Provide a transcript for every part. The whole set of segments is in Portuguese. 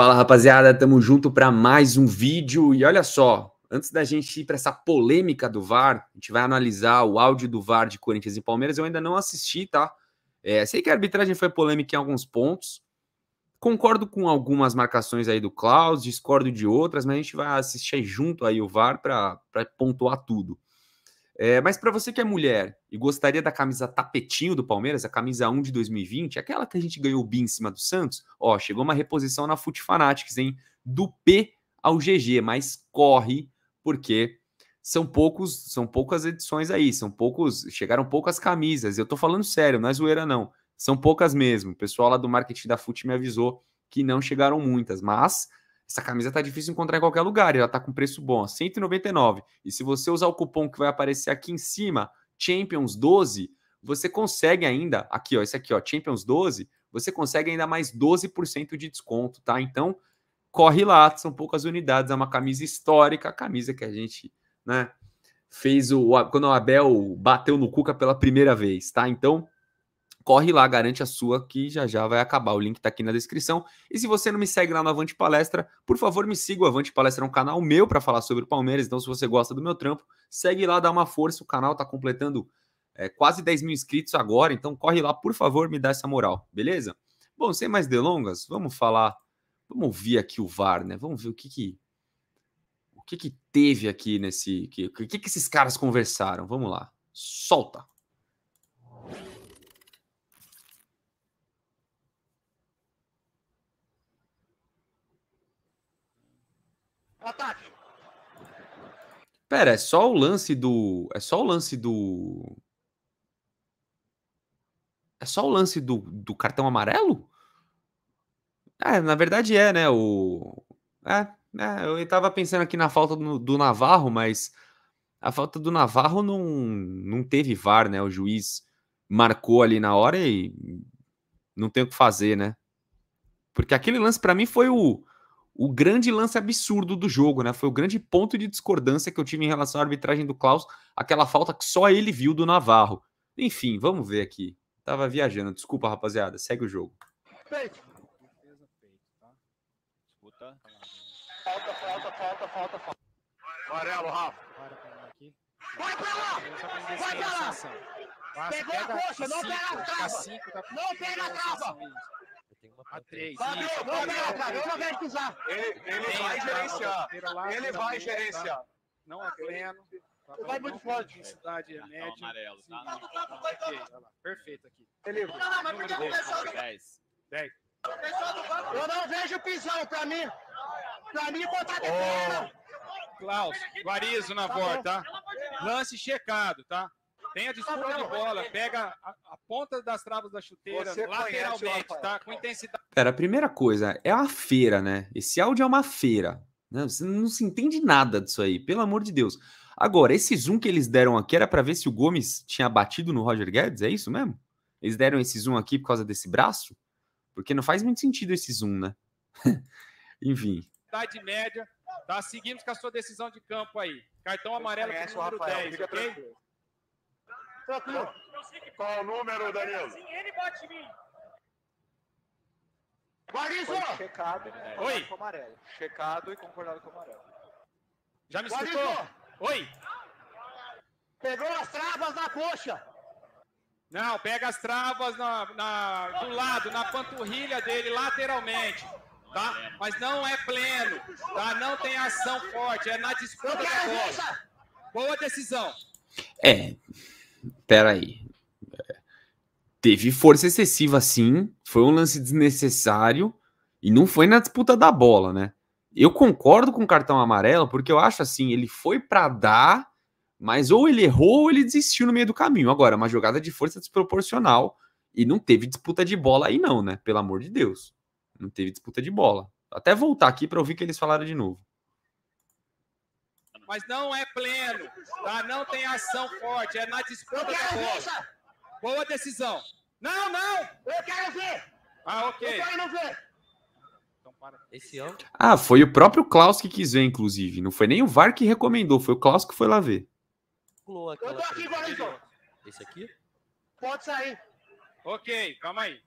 Fala rapaziada, tamo junto para mais um vídeo e olha só, antes da gente ir para essa polêmica do VAR, a gente vai analisar o áudio do VAR de Corinthians e Palmeiras. Eu ainda não assisti, tá? É, sei que a arbitragem foi polêmica em alguns pontos. Concordo com algumas marcações aí do Klaus, discordo de outras, mas a gente vai assistir junto aí o VAR para pontuar tudo. É, mas para você que é mulher e gostaria da camisa tapetinho do Palmeiras, a camisa 1 de 2020, aquela que a gente ganhou o BIM em cima do Santos, ó, chegou uma reposição na Fute Fanatics, hein? Do P ao GG, mas corre, porque são poucos, são poucas edições aí, são poucos, chegaram poucas camisas. Eu tô falando sério, não é zoeira não. São poucas mesmo. O pessoal lá do marketing da Fute me avisou que não chegaram muitas, mas essa camisa tá difícil de encontrar em qualquer lugar, ela tá com preço bom, 199. E se você usar o cupom que vai aparecer aqui em cima, Champions 12, você consegue ainda, aqui ó, esse aqui ó, Champions 12, você consegue ainda mais 12% de desconto, tá? Então, corre lá, são poucas unidades, é uma camisa histórica, a camisa que a gente, né, fez o quando o Abel bateu no Cuca pela primeira vez, tá? Então, corre lá, garante a sua, que já já vai acabar. O link está aqui na descrição. E se você não me segue lá no Avante Palestra, por favor, me siga. O Avante Palestra é um canal meu para falar sobre o Palmeiras. Então, se você gosta do meu trampo, segue lá, dá uma força. O canal está completando é, quase 10 mil inscritos agora. Então, corre lá, por favor, me dá essa moral, beleza? Bom, sem mais delongas, vamos falar. Vamos ouvir aqui o VAR, né? Vamos ver o que que. O que que teve aqui nesse. O que, que, que esses caras conversaram? Vamos lá. Solta! Ataque! Pera, é só o lance do. É só o lance do. É só o lance do, do cartão amarelo? É, na verdade é, né? O. É, é eu estava pensando aqui na falta do, do, Navarro, mas a falta do Navarro não, não teve VAR, né? O juiz marcou ali na hora e não tem o que fazer, né? Porque aquele lance para mim foi o o grande lance absurdo do jogo, né? Foi o grande ponto de discordância que eu tive em relação à arbitragem do Klaus, aquela falta que só ele viu do Navarro. Enfim, vamos ver aqui. Tava viajando, desculpa, rapaziada. Segue o jogo. Peito. Disputa. Falta, falta, falta, falta, falta. Amarelo, Rafa. Vai pra lá! Vai pra lá! Pegou a coxa, não pega a trava! Não pega a trava! a 3. Fabio, Fabio, Fabio, não vai pisar. Ele, ele vai gerenciar. Ele vai gerenciar. Não é pleno. Tá vai muito forte. cidade é média. amarelo. Tá, não, Perfeito aqui. Ele... Não, não, mas porque o pessoal... 10. 10. Eu não vejo pisão pra mim. Pra mim, botar de pena. Klaus, Guarizo na tá porta, tá? Lance checado, tá? Tem a disputa tá de bola, pega ponta das travas da chuteira, Você lateralmente, tá? Com intensidade. Pera, a primeira coisa é uma feira, né? Esse áudio é uma feira. Né? Você não se entende nada disso aí, pelo amor de Deus. Agora, esse zoom que eles deram aqui era para ver se o Gomes tinha batido no Roger Guedes, é isso mesmo? Eles deram esse zoom aqui por causa desse braço? Porque não faz muito sentido esse zoom, né? Enfim. Idade média, tá? Seguimos com a sua decisão de campo aí. Cartão amarelo para o número Rafael, 10, ok? Tranquilo. Tranquilo. Qual é o número, Danilo? Assim, ele bate em mim. Guarizo! Checado, né? Oi. Com amarelo. Checado e concordado com o amarelo. Já me Guarizo. escutou? Oi. Pegou as travas na coxa. Não, pega as travas na, na, do lado, na panturrilha dele, lateralmente. Tá? Mas não é pleno. Tá? Não tem ação forte. É na disputa da bola. Boa decisão. É. Pera aí, Teve força excessiva, sim. Foi um lance desnecessário. E não foi na disputa da bola, né? Eu concordo com o cartão amarelo, porque eu acho assim, ele foi para dar, mas ou ele errou ou ele desistiu no meio do caminho. Agora, uma jogada de força desproporcional e não teve disputa de bola aí não, né? Pelo amor de Deus. Não teve disputa de bola. Até voltar aqui para ouvir o que eles falaram de novo mas não é pleno, tá? Não tem ação forte, é na disputa da bola. Boa decisão. Não, não! Eu quero ver! Ah, ok. Eu quero ver! Então é ah, foi o próprio Klaus que quis ver, inclusive. Não foi nem o VAR que recomendou, foi o Klaus que foi lá ver. Eu tô aqui, Guarizão. Esse aqui? Pode sair. Ok, calma aí.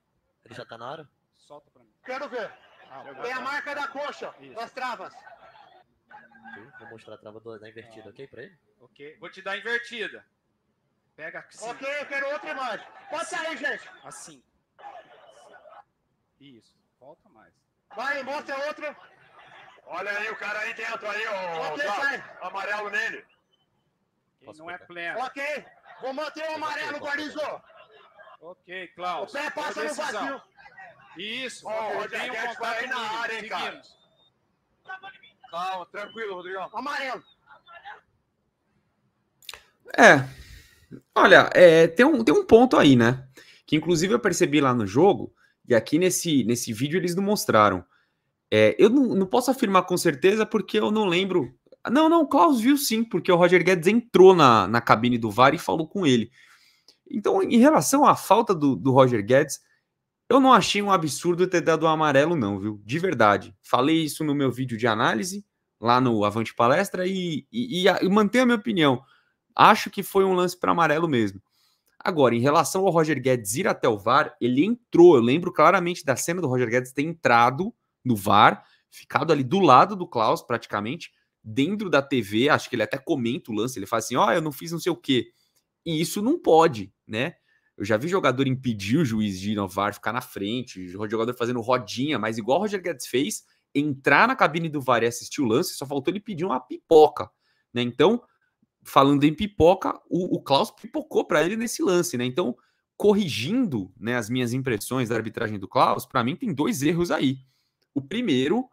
Ele já tá na hora? Solta pra mim. Quero ver. Ah, Tem a tá. marca da coxa, Isso. das travas. Okay? Vou mostrar a trava do, da invertida, ok? Pra ele? Ok. Vou te dar a invertida. Pega aqui. Ok, eu quero outra imagem. Pode assim. sair, gente. Assim. Isso. Volta mais. Vai, mostra outra. Olha aí, o cara aí dentro aí, ó. Okay, amarelo nele. Ele não é pleno. Ok. Vou manter o amarelo, Guarizo. Ok, Klaus. O pé passa no vazio. Isso. Ó, oh, o Rodrigues vai aí na área, hein, cara. Calma, tranquilo, Rodrigão. Amarelo. É. Olha, é, tem, um, tem um ponto aí, né? Que inclusive eu percebi lá no jogo, e aqui nesse, nesse vídeo eles não mostraram. É, eu não, não posso afirmar com certeza porque eu não lembro. Não, não, o Klaus viu sim, porque o Roger Guedes entrou na, na cabine do VAR e falou com ele. Então, em relação à falta do, do Roger Guedes, eu não achei um absurdo ter dado um amarelo, não, viu? De verdade. Falei isso no meu vídeo de análise, lá no Avante Palestra, e, e, e, e mantenho a minha opinião. Acho que foi um lance para amarelo mesmo. Agora, em relação ao Roger Guedes ir até o VAR, ele entrou. Eu lembro claramente da cena do Roger Guedes ter entrado no VAR, ficado ali do lado do Klaus, praticamente, dentro da TV. Acho que ele até comenta o lance, ele fala assim: ó, oh, eu não fiz não sei o quê. E isso não pode, né? Eu já vi jogador impedir o juiz de inovar, ficar na frente, jogador fazendo rodinha, mas igual o Roger Guedes fez, entrar na cabine do VAR e assistir o lance, só faltou ele pedir uma pipoca, né? Então, falando em pipoca, o, o Klaus pipocou para ele nesse lance, né? Então, corrigindo né, as minhas impressões da arbitragem do Klaus, para mim tem dois erros aí. O primeiro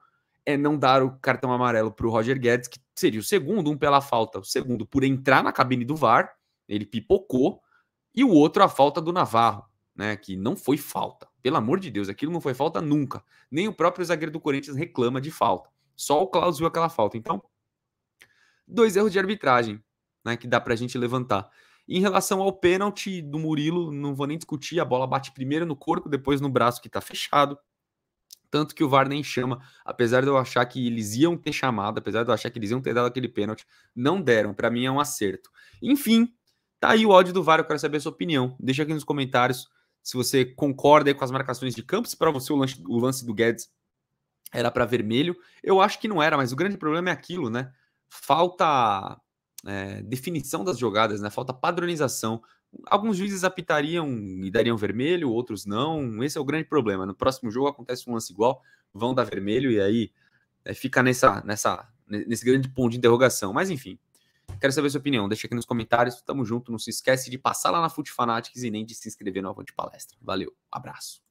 é não dar o cartão amarelo para o Roger Guedes, que seria o segundo, um pela falta, o segundo por entrar na cabine do VAR, ele pipocou, e o outro, a falta do Navarro, né? Que não foi falta. Pelo amor de Deus, aquilo não foi falta nunca. Nem o próprio zagueiro do Corinthians reclama de falta. Só o Klaus viu aquela falta. Então, dois erros de arbitragem, né? Que dá pra gente levantar. Em relação ao pênalti do Murilo, não vou nem discutir, a bola bate primeiro no corpo, depois no braço que está fechado. Tanto que o VAR nem chama, apesar de eu achar que eles iam ter chamado, apesar de eu achar que eles iam ter dado aquele pênalti, não deram. Para mim é um acerto. Enfim, Tá aí o áudio do VAR, eu quero saber a sua opinião. Deixa aqui nos comentários se você concorda com as marcações de campo, se para você o lance, o lance do Guedes era para vermelho. Eu acho que não era, mas o grande problema é aquilo, né? Falta é, definição das jogadas, né? Falta padronização. Alguns juízes apitariam e dariam vermelho, outros não. Esse é o grande problema. No próximo jogo acontece um lance igual, vão dar vermelho e aí é, fica nessa, nessa, nesse grande ponto de interrogação. Mas enfim, Quero saber sua opinião. Deixa aqui nos comentários. Tamo junto. Não se esquece de passar lá na Futefanatics Fanatics e nem de se inscrever no Avante Palestra. Valeu. Abraço.